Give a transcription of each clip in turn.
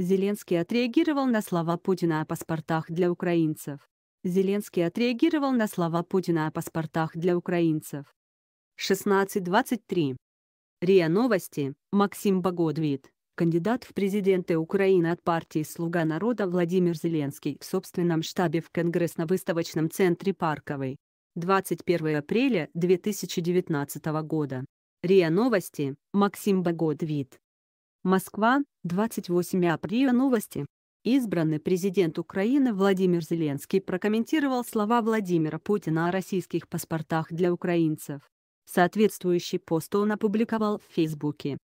Зеленский отреагировал на слова Путина о паспортах для украинцев. Зеленский отреагировал на слова Путина о паспортах для украинцев. 16.23. РИА Новости. Максим Богодвит. Кандидат в президенты Украины от партии «Слуга народа» Владимир Зеленский в собственном штабе в Конгрессно-выставочном центре Парковый. 21 апреля 2019 года. РИА Новости. Максим Богодвит. Москва, 28 апреля новости. Избранный президент Украины Владимир Зеленский прокомментировал слова Владимира Путина о российских паспортах для украинцев. Соответствующий пост он опубликовал в Фейсбуке.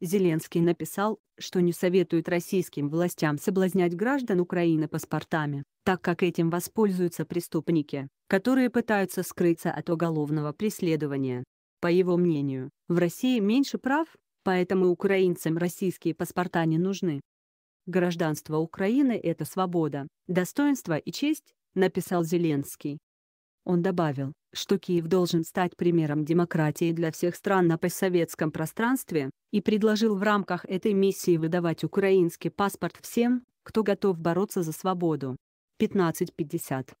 Зеленский написал, что не советует российским властям соблазнять граждан Украины паспортами, так как этим воспользуются преступники, которые пытаются скрыться от уголовного преследования. По его мнению, в России меньше прав, Поэтому украинцам российские паспорта не нужны. «Гражданство Украины – это свобода, достоинство и честь», – написал Зеленский. Он добавил, что Киев должен стать примером демократии для всех стран на постсоветском пространстве, и предложил в рамках этой миссии выдавать украинский паспорт всем, кто готов бороться за свободу. 15.50.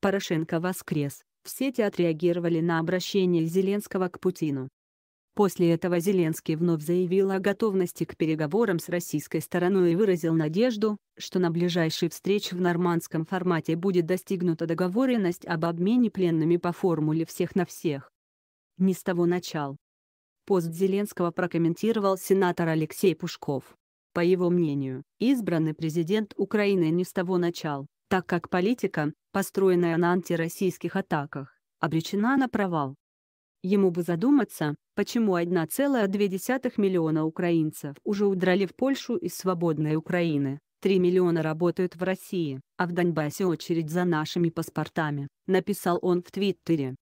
Порошенко воскрес. В сети отреагировали на обращение Зеленского к Путину. После этого Зеленский вновь заявил о готовности к переговорам с российской стороной и выразил надежду, что на ближайшей встрече в нормандском формате будет достигнута договоренность об обмене пленными по формуле «всех на всех». Не с того начал. Пост Зеленского прокомментировал сенатор Алексей Пушков. По его мнению, избранный президент Украины не с того начал, так как политика, построенная на антироссийских атаках, обречена на провал. Ему бы задуматься, почему 1,2 миллиона украинцев уже удрали в Польшу из свободной Украины, 3 миллиона работают в России, а в Донбассе очередь за нашими паспортами, написал он в Твиттере.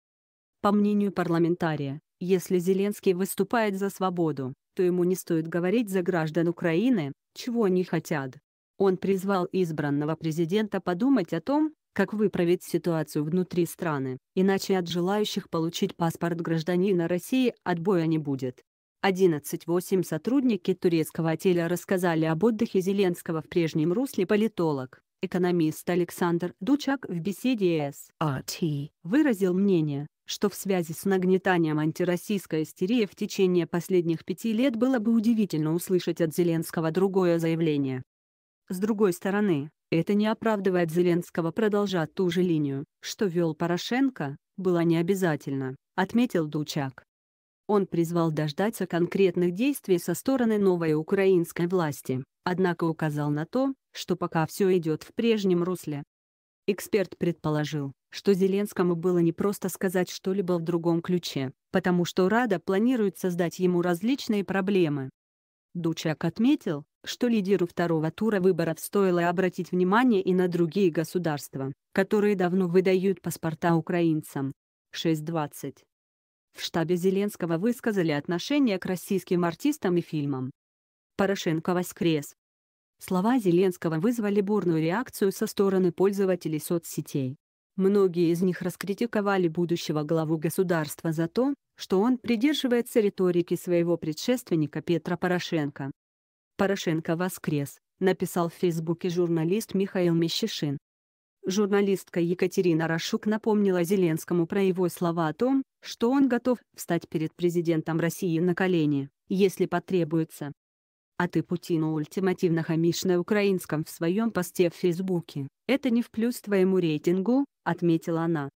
По мнению парламентария, если Зеленский выступает за свободу, то ему не стоит говорить за граждан Украины, чего они хотят. Он призвал избранного президента подумать о том, как выправить ситуацию внутри страны, иначе от желающих получить паспорт гражданина России отбоя не будет. 11.8 Сотрудники турецкого отеля рассказали об отдыхе Зеленского в прежнем русле политолог, экономист Александр Дучак в беседе с RT выразил мнение, что в связи с нагнетанием антироссийской истерии в течение последних пяти лет было бы удивительно услышать от Зеленского другое заявление. С другой стороны, это не оправдывает Зеленского продолжать ту же линию, что вел Порошенко, было необязательно, отметил Дучак. Он призвал дождаться конкретных действий со стороны новой украинской власти, однако указал на то, что пока все идет в прежнем русле. Эксперт предположил, что Зеленскому было не просто сказать что-либо в другом ключе, потому что Рада планирует создать ему различные проблемы. Дучак отметил, что лидеру второго тура выборов стоило обратить внимание и на другие государства, которые давно выдают паспорта украинцам. 6.20. В штабе Зеленского высказали отношение к российским артистам и фильмам. Порошенко воскрес. Слова Зеленского вызвали бурную реакцию со стороны пользователей соцсетей. Многие из них раскритиковали будущего главу государства за то, что он придерживается риторики своего предшественника Петра Порошенко, Порошенко воскрес, написал в Фейсбуке журналист Михаил Мещишин. Журналистка Екатерина Рашук напомнила Зеленскому про его слова о том, что он готов встать перед президентом России на колени, если потребуется. А ты Путину ультимативно хамишь на украинском в своем посте в Фейсбуке, это не в плюс твоему рейтингу, отметила она.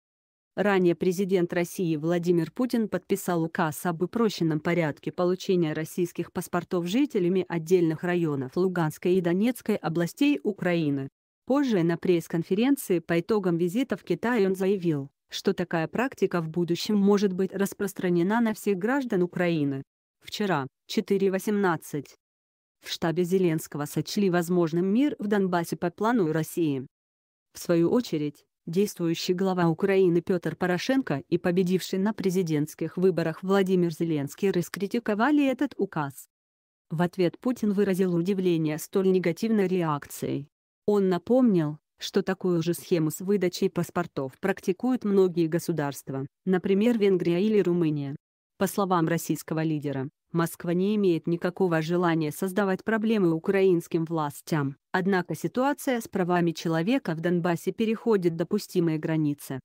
Ранее президент России Владимир Путин подписал указ об упрощенном порядке получения российских паспортов жителями отдельных районов Луганской и Донецкой областей Украины. Позже на пресс-конференции по итогам визита в Китай он заявил, что такая практика в будущем может быть распространена на всех граждан Украины. Вчера, 4.18. В штабе Зеленского сочли возможным мир в Донбассе по плану России. В свою очередь, действующий глава Украины Петр Порошенко и победивший на президентских выборах Владимир Зеленский раскритиковали этот указ. В ответ Путин выразил удивление столь негативной реакцией. Он напомнил, что такую же схему с выдачей паспортов практикуют многие государства, например Венгрия или Румыния. По словам российского лидера, Москва не имеет никакого желания создавать проблемы украинским властям, однако ситуация с правами человека в Донбассе переходит допустимые границы.